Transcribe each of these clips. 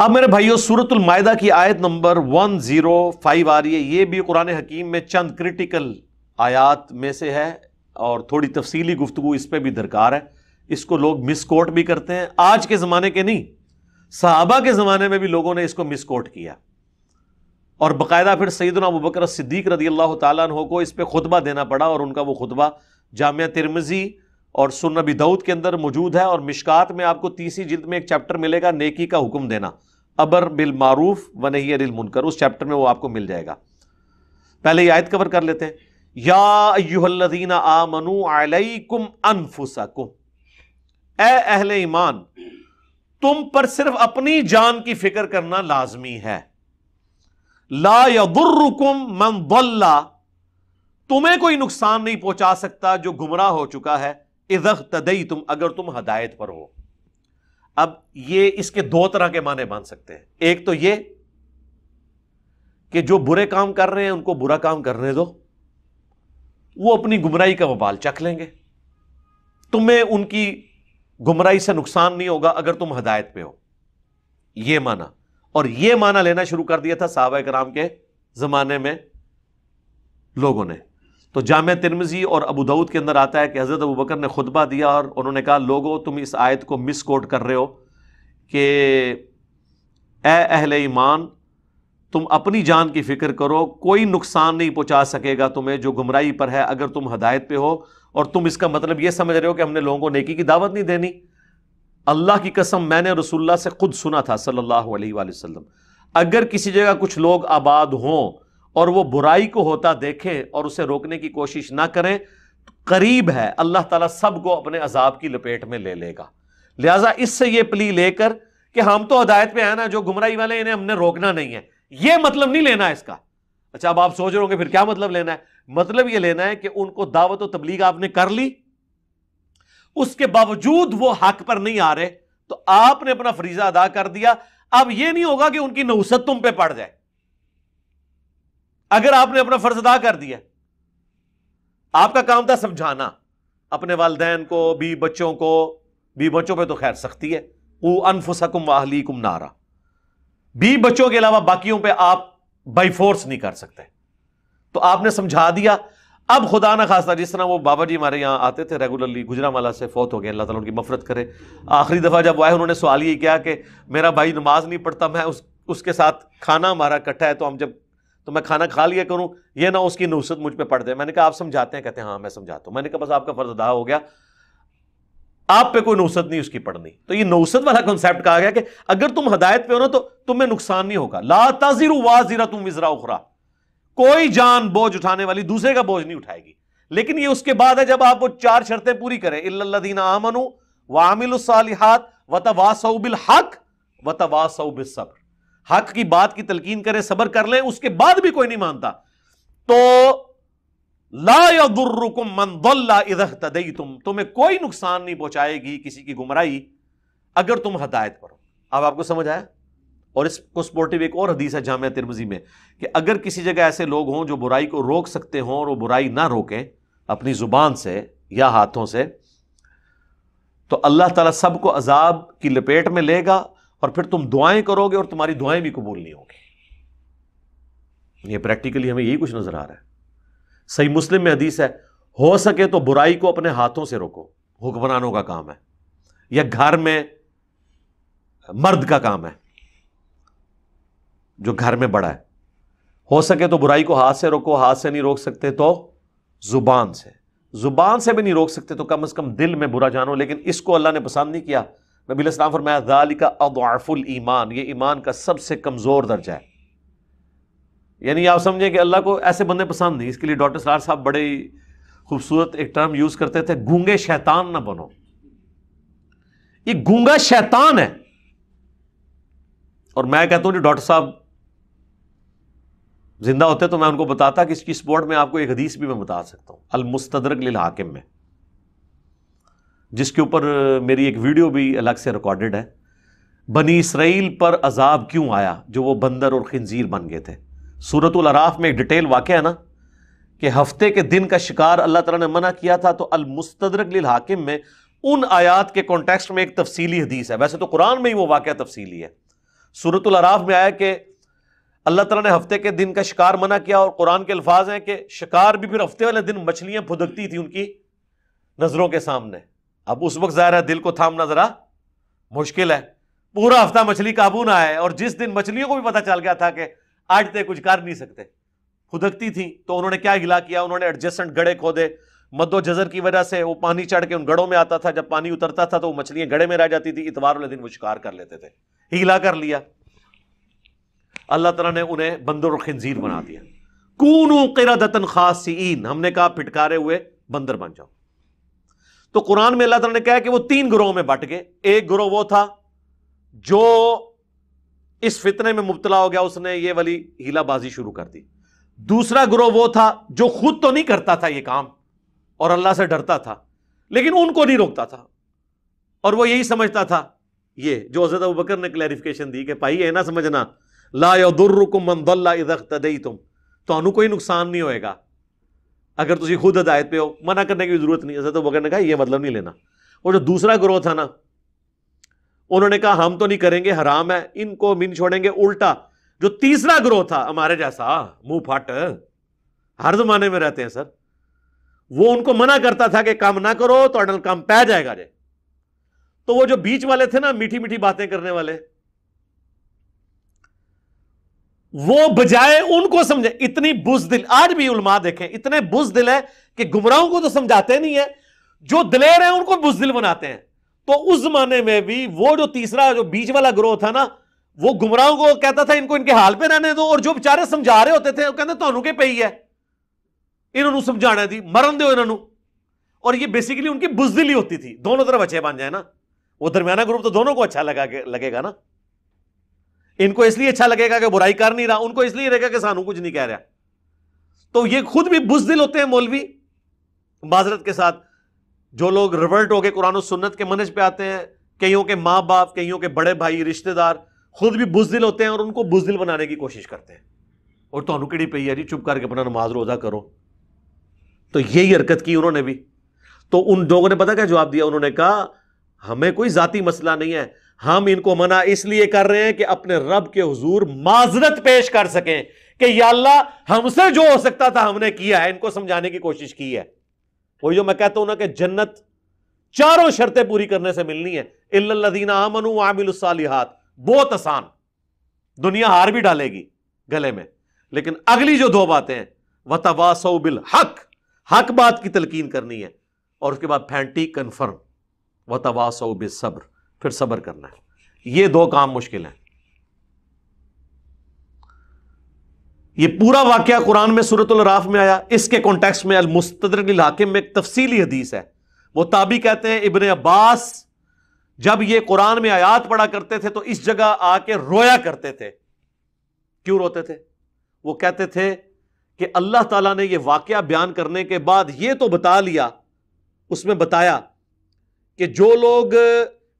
अब मेरे भाइयों सूरतुल मायदा की आयत नंबर 105 आ रही है ये भी कुरान हकीम में चंद क्रिटिकल आयात में से है और थोड़ी तफसीली गुफ्तु इस पर भी दरकार है इसको लोग मिसकोट भी करते हैं आज के ज़माने के नहीं साहबा के ज़माने में भी लोगों ने इसको मिसकोट किया और बाकायदा फिर सईद अबू सिद्दीक रदी अल्लाह तु को इस पर खुतबा देना पड़ा और उनका वो खुतबा जामिया तिरमजी और सुन अभी दाऊद के अंदर मौजूद है और मिशकात में आपको तीसरी जिल्द में एक चैप्टर मिलेगा नेकी का हुक्म देना अबर बिल मारूफ व नहीं मुनकर उस चैप्टर में वो आपको मिल जाएगा पहले ये आयत कवर कर लेते हैं यादीना आमनु अलैकुम अनफुसकुम ए ईमान तुम पर सिर्फ अपनी जान की फिक्र करना लाजमी है ला यदुर्रुकुम मन तुम्हें कोई नुकसान नहीं पहुंचा सकता जो गुमराह हो चुका है इजह तदई तुम अगर तुम हदायत पर हो अब ये इसके दो तरह के माने मान सकते हैं एक तो ये कि जो बुरे काम कर रहे हैं उनको बुरा काम करने दो वो अपनी गुमराई का वबाल चख लेंगे तुम्हें उनकी गुमराई से नुकसान नहीं होगा अगर तुम हदायत पे हो ये माना और ये माना लेना शुरू कर दिया था साहब कराम के ज़माने में लोगों ने तो जाम तिरमजी और अबू दाऊद के अंदर आता है कि हज़रत अबू बकर ने खुतबा दिया और उन्होंने कहा लोगो तुम इस आयत को मिस कोट कर रहे हो कि ए अहल ईमान तुम अपनी जान की फ़िक्र करो कोई नुकसान नहीं पहुंचा सकेगा तुम्हें जो गुमराही पर है अगर तुम हदायत पे हो और तुम इसका मतलब ये समझ रहे हो कि हमने लोगों को नेकी की दावत नहीं देनी अल्लाह की कसम मैंने रसुल्ला से खुद सुना था सल्ला वसम अगर किसी जगह कुछ लोग आबाद हों और वो बुराई को होता देखें और उसे रोकने की कोशिश ना करें तो करीब है अल्लाह ताला सबको अपने अजाब की लपेट में ले लेगा लिहाजा इससे ये प्ली लेकर कि हम तो हदायत में आए ना जो गुमराई वाले इन्हें हमने रोकना नहीं है ये मतलब नहीं लेना है इसका अच्छा अब आप सोच रहे होंगे फिर क्या मतलब लेना है मतलब ये लेना है कि उनको दावत और तबलीग आपने कर ली उसके बावजूद वो हक पर नहीं आ रहे तो आपने अपना फरीजा अदा कर दिया अब ये नहीं होगा कि उनकी नौसत तुम पे पड़ जाए अगर आपने अपना फर्ज अदा कर दिया आपका काम था समझाना अपने वालदेन को भी बच्चों को भी बच्चों पे तो खैर सख्ती है वो अनफुसकुम वाहली कुम नारा भी बच्चों के अलावा बाकियों पे आप बाई फोर्स नहीं कर सकते तो आपने समझा दिया अब खुदा ना खासा जिस तरह वो बाबा जी हमारे यहाँ आते थे रेगुलरली गुजरावाला से फौत हो गए अल्लाह ताला उनकी मफरत करे आखिरी दफ़ा जब आए उन्होंने सवाल ये किया कि मेरा भाई नमाज नहीं पढ़ता मैं उस उसके साथ खाना हमारा इकट्ठा है तो हम जब तो मैं खाना खा लिया करूं ये ना उसकी नुसत मुझ पर पड़ दे मैंने कहा आप समझाते हैं कहते हैं हाँ मैं समझाता हूं मैंने कहा बस आपका फ़र्ज अदा हो गया आप पे कोई नुसत नहीं उसकी पढ़नी तो ये नौसत वाला कॉन्सेप्ट कहा गया कि अगर तुम हदायत पे हो ना तो तुम्हें नुकसान नहीं होगा ला ताजिर वाजिरा तुम विजरा उखरा कोई जान बोझ उठाने वाली दूसरे का बोझ नहीं उठाएगी लेकिन ये उसके बाद है जब आप वो चार शर्तें पूरी करें इल्लदीन आमनु वामिलसालिहात वतवासबिल हक वतवासबिल सब्र हक की बात की तलकीन करें सबर कर लें उसके बाद भी कोई नहीं मानता तो लादुर्रुकुम मंदल्ला इधह तदई तुम तुम्हें कोई नुकसान नहीं पहुंचाएगी किसी की गुमराई अगर तुम हदायत करो अब आपको समझ आया और इसको स्पोर्टिव एक और हदीस है जाम तिरमजी में कि अगर किसी जगह ऐसे लोग हों जो बुराई को रोक सकते हों और वो बुराई ना रोकें अपनी जुबान से या हाथों से तो अल्लाह ताला सबको अजाब की लपेट में लेगा और फिर तुम दुआएं करोगे और तुम्हारी दुआएं भी कबूल नहीं होगी ये प्रैक्टिकली हमें यही कुछ नजर आ रहा है सही मुस्लिम में हदीस है हो सके तो बुराई को अपने हाथों से रोको हुक्मरानों का काम है या घर में मर्द का काम है जो घर में बड़ा है हो सके तो बुराई को हाथ से रोको हाथ से नहीं रोक सकते तो जुबान से जुबान से भी नहीं रोक सकते तो कम अज कम दिल में बुरा जानो लेकिन इसको अल्लाह ने पसंद नहीं किया नबी इस्लाम फरमाया दालिका अदाफुल ईमान ये ईमान का सबसे कमज़ोर दर्जा है यानी आप समझें कि अल्लाह को ऐसे बंदे पसंद नहीं इसके लिए डॉक्टर सलार साहब बड़े खूबसूरत एक टर्म यूज़ करते थे गूंगे शैतान ना बनो ये गूंगा शैतान है और मैं कहता हूं जो डॉक्टर साहब जिंदा होते तो मैं उनको बताता कि इसकी स्पोर्ट में आपको एक हदीस भी मैं बता सकता हूं अलमुस्तरक लिल हाकिम में जिसके ऊपर मेरी एक वीडियो भी अलग से रिकॉर्डेड है बनी इसराइल पर अजाब क्यों आया जो वो बंदर और खंजीर बन गए थे सूरत अराफ में एक डिटेल वाक़ है ना कि हफ्ते के दिन का शिकार अल्लाह तला ने मना किया था तो अलमुस्तरक हाकिम में उन आयात के कॉन्टेक्स्ट में एक तफसीली हदीस है वैसे तो कुरान में ही वो वाक़ तफसीली है सूरत अराफ में आया कि अल्लाह तला ने हफ्ते के दिन का शिकार मना किया और कुरान के अल्फाज हैं कि शिकार भी फिर हफ्ते वाले दिन मछलियाँ फुदकती थी उनकी नज़रों के सामने अब उस वक्त ज़ाहिर है दिल को थामना ज़रा मुश्किल है पूरा हफ्ता मछली काबू ना आए और जिस दिन मछलियों को भी पता चल गया था कि आज तक कुछ कर नहीं सकते खुदकती थी तो उन्होंने क्या गिला किया उन्होंने एडजस्टेंट गड़े खोदे मद्दो जजर की वजह से वो पानी चढ़ के उन गड़ों में आता था जब पानी उतरता था तो वो मछलियां गड़े में रह जाती थी इतवार वाले दिन वो शिकार कर लेते थे हिला कर लिया अल्लाह तला ने उन्हें बंदर और खंजीर बना दिया कूनू दतन खासीन हमने कहा फिटकारे हुए बंदर बन जाओ तो कुरान में अल्लाह ने कहा कि वो तीन ग्रोहों में बट गए एक ग्रोह वो था जो इस फितने में मुबतला हो गया उसने ये वाली हीलाबाजी शुरू कर दी दूसरा ग्रोह वो था जो खुद तो नहीं करता था ये काम और अल्लाह से डरता था लेकिन उनको नहीं रोकता था और वो यही समझता था ये जो हजरत बकर ने क्लैरिफिकेशन दी कि भाई ये ना समझना ला युर्रकुम तुम तो कोई नुकसान नहीं होएगा अगर तुम खुद हदायत पे हो मना करने की जरूरत नहीं है तो बगैर ने कहा ये मतलब नहीं लेना और जो दूसरा ग्रोह था ना उन्होंने कहा हम तो नहीं करेंगे हराम है इनको मिन छोड़ेंगे उल्टा जो तीसरा ग्रोह था हमारे जैसा मुंह फट हर जमाने में रहते हैं सर वो उनको मना करता था कि काम ना करो तो अडल काम पै जाएगा जे तो वो जो बीच वाले थे ना मीठी मीठी बातें करने वाले वो बजाय उनको समझे इतनी बुजदिल आज भी उलमा देखें इतने बुजदिल है कि गुमराहों को तो समझाते नहीं है जो दिलेर हैं उनको बुजदिल बनाते हैं तो उस जमाने में भी वो जो तीसरा जो बीच वाला ग्रोह था ना वो गुमराहों को कहता था इनको इनके हाल पे रहने दो और जो बेचारे समझा रहे होते थे वो कहते तो के पे है इन्होंने समझाने दी मरण दो इन्होंने और ये बेसिकली उनकी बुजदिली होती थी दोनों तरफ अच्छे बन जाए ना वो दरमियाना ग्रुप तो दोनों को अच्छा लगा लगेगा ना इनको इसलिए अच्छा लगेगा कि बुराई कर नहीं रहा उनको इसलिए रहेगा कि सानू कुछ नहीं कह रहा तो ये खुद भी बुजदिल होते हैं मौलवी माजरत के साथ जो लोग रिवर्ट होकर कुरान सुन्नत के मनज पे आते हैं कईयों के माँ बाप कईयों के बड़े भाई रिश्तेदार खुद भी बुजदिल होते हैं और उनको बुजदिल बनाने की कोशिश करते हैं और तो अनुकड़ी पई है जी चुप करके अपना नमाज रोजा करो तो यही हरकत की उन्होंने भी तो उन लोगों ने पता क्या जवाब दिया उन्होंने कहा हमें कोई जाती मसला नहीं है हम इनको मना इसलिए कर रहे हैं कि अपने रब के हजूर माजरत पेश कर सकें कि अल्लाह हमसे जो हो सकता था हमने किया है इनको समझाने की कोशिश की है वही जो मैं कहता हूं ना कि जन्नत चारों शर्तें पूरी करने से मिलनी है इल्लदीना आमन आमिलसालिहात बहुत आसान दुनिया हार भी डालेगी गले में लेकिन अगली जो दो बातें हैं वतवासो बिल हक हक बात की तलकीन करनी है और उसके बाद फैंटी कन्फर्म वतवासो बिल सब्र फिर सब्र करना है ये दो काम मुश्किल हैं ये पूरा वाक्य कुरान में सूरत राफ में आया इसके कॉन्टेक्स में अलमुस्तर हाकिम में एक तफसीली हदीस है वो ताबी कहते हैं इबन अब्बास जब ये कुरान में आयात पढ़ा करते थे तो इस जगह आके रोया करते थे क्यों रोते थे वो कहते थे कि अल्लाह ताला ने ये वाक्य बयान करने के बाद ये तो बता लिया उसमें बताया कि जो लोग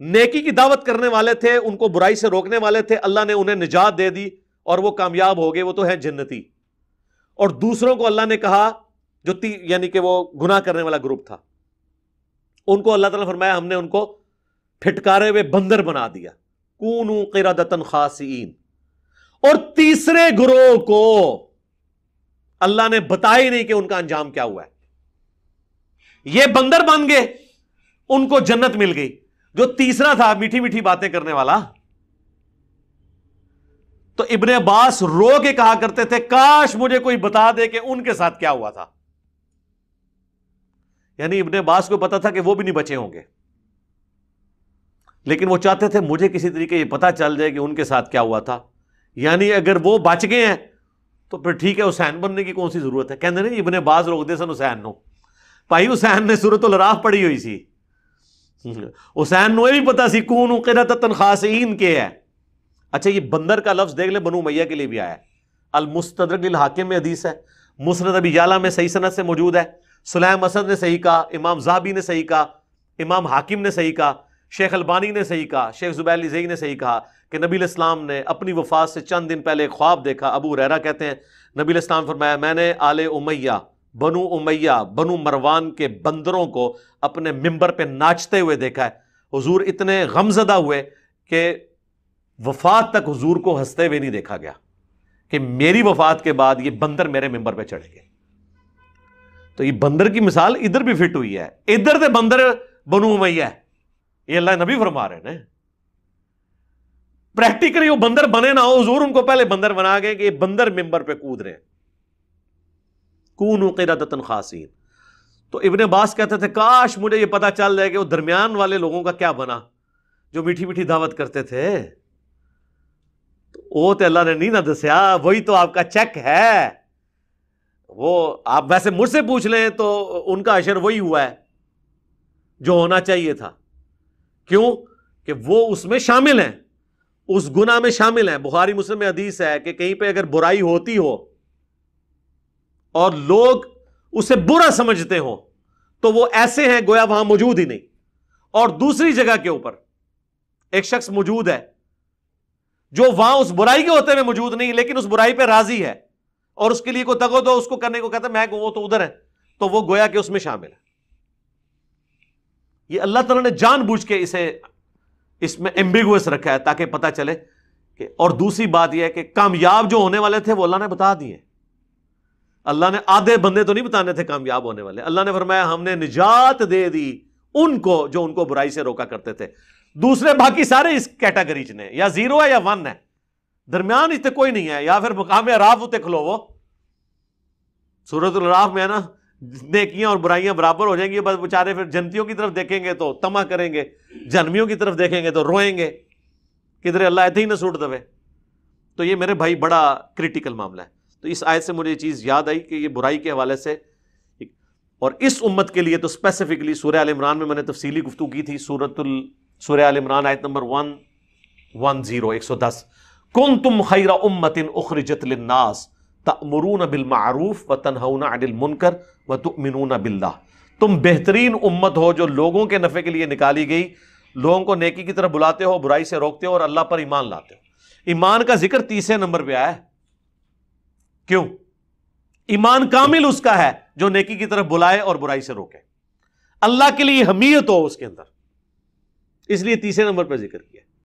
नेकी की दावत करने वाले थे उनको बुराई से रोकने वाले थे अल्लाह ने उन्हें निजात दे दी और वो कामयाब हो गए वो तो है जन्नती और दूसरों को अल्लाह ने कहा जो यानी कि वो गुनाह करने वाला ग्रुप था उनको अल्लाह ताला फरमाया हमने उनको फिटकारे हुए बंदर बना दिया कूनू किरादतन खास और तीसरे गुरु को अल्लाह ने बताया ही नहीं कि उनका अंजाम क्या हुआ है ये बंदर बन गए उनको जन्नत मिल गई जो तीसरा था मीठी मीठी बातें करने वाला तो इबन अब्बास रो के कहा करते थे काश मुझे कोई बता दे कि उनके साथ क्या हुआ था यानी इबन अब्बास को पता था कि वो भी नहीं बचे होंगे लेकिन वो चाहते थे मुझे किसी तरीके ये पता चल जाए कि उनके साथ क्या हुआ था यानी अगर वो बच गए हैं तो फिर ठीक है हुसैन बनने की कौन सी जरूरत है कहते नहीं इबन अब्बास रोक दे सन हुसैन नो भाई हुसैन ने सूरत तो लराफ पड़ी हुई सी हुसैन नुए भी पता सी कून किरतन खासीन के है अच्छा ये बंदर का लफ्ज देख ले बनु मैया के लिए भी आया है अलमुस्तरक हाकिम में हदीस है मुसरत अबी याला में सही सनत से मौजूद है सुलैम असद ने सही कहा इमाम ज़ाबी ने सही कहा इमाम हाकिम ने सही कहा शेख अलबानी ने सही कहा शेख जुबैर जई ने सही कहा कि नबी इस्लाम ने अपनी वफात से चंद दिन पहले ख्वाब देखा अबू रहरा कहते हैं नबी इस्लाम फरमाया मैंने आले उमैया बनु उमैया बनु मरवान के बंदरों को अपने मिंबर पे नाचते हुए देखा है हुजूर इतने गमजदा हुए कि वफात तक हुजूर को हंसते हुए नहीं देखा गया कि मेरी वफात के बाद ये बंदर मेरे मिंबर पे चढ़े गए तो ये बंदर की मिसाल इधर भी फिट हुई है इधर से बंदर बनु उमैया ये अल्लाह नबी फरमा रहे हैं प्रैक्टिकली वो बंदर बने ना हो हजूर उनको पहले बंदर बना गए कि ये बंदर मेंबर पे कूद रहे हैं कून क़िरदतन खासिन तो इबन अब्बास कहते थे काश मुझे ये पता चल जाए कि वो दरमियान वाले लोगों का क्या बना जो मीठी मीठी दावत करते थे तो वो तो अल्लाह ने नहीं ना दसिया वही तो आपका चेक है वो आप वैसे मुझसे पूछ लें तो उनका अशर वही हुआ है जो होना चाहिए था क्यों कि वो उसमें शामिल हैं उस गुना में शामिल हैं बुखारी मुस्लिम में हदीस है कि कहीं पे अगर बुराई होती हो और लोग उसे बुरा समझते हो तो वो ऐसे हैं गोया वहां मौजूद ही नहीं और दूसरी जगह के ऊपर एक शख्स मौजूद है जो वहां उस बुराई के होते हुए मौजूद नहीं लेकिन उस बुराई पर राजी है और उसके लिए को तगो तो उसको करने को कहता मैं वो तो उधर है तो वो गोया के उसमें शामिल है ये अल्लाह तला ने जान बूझ के इसे इसमें एम्बिगुअस रखा है ताकि पता चले कि और दूसरी बात यह है कि कामयाब जो होने वाले थे वो अल्लाह ने बता दिए अल्लाह ने आधे बंदे तो नहीं बताने थे कामयाब होने वाले अल्लाह ने फरमाया हमने निजात दे दी उनको जो उनको बुराई से रोका करते थे दूसरे बाकी सारे इस कैटेगरी ने या जीरो है या वन है दरमियान इतने कोई नहीं है या फिर मुकाम राफ उतने खलोवो सूरत राफ में है ना नेकियां और बुराइयां बराबर हो जाएंगी बस बेचारे फिर जनतियों की तरफ देखेंगे तो तमा करेंगे जन्मियों की तरफ देखेंगे तो रोएंगे किधरे अल्लाह ऐसे ही ना सूट दबे तो ये मेरे भाई बड़ा क्रिटिकल मामला है तो इस आयत से मुझे चीज़ याद आई कि ये बुराई के हवाले से और इस उम्मत के लिए तो स्पेसिफिकली सूर्य आल इमरान में मैंने तफसीली गुफ्तु की थी सूरतुल सूर्य आल इमरान आयत नंबर वन वन जीरो एक सौ दस कौन तुम खैरा इन उखर जतलनास तमरून बिलमारूफ व तनहना अनिल मुनकर व तुमिन बिल्ला तुम बेहतरीन उम्मत हो जो लोगों के नफ़े के लिए निकाली गई लोगों को नेकी की तरफ बुलाते हो बुराई से रोकते हो और अल्लाह पर ईमान लाते हो ईमान का जिक्र तीसरे नंबर पर आया है क्यों ईमान कामिल उसका है जो नेकी की तरफ बुलाए और बुराई से रोके अल्लाह के लिए हमीयत हो उसके अंदर इसलिए तीसरे नंबर पर जिक्र किया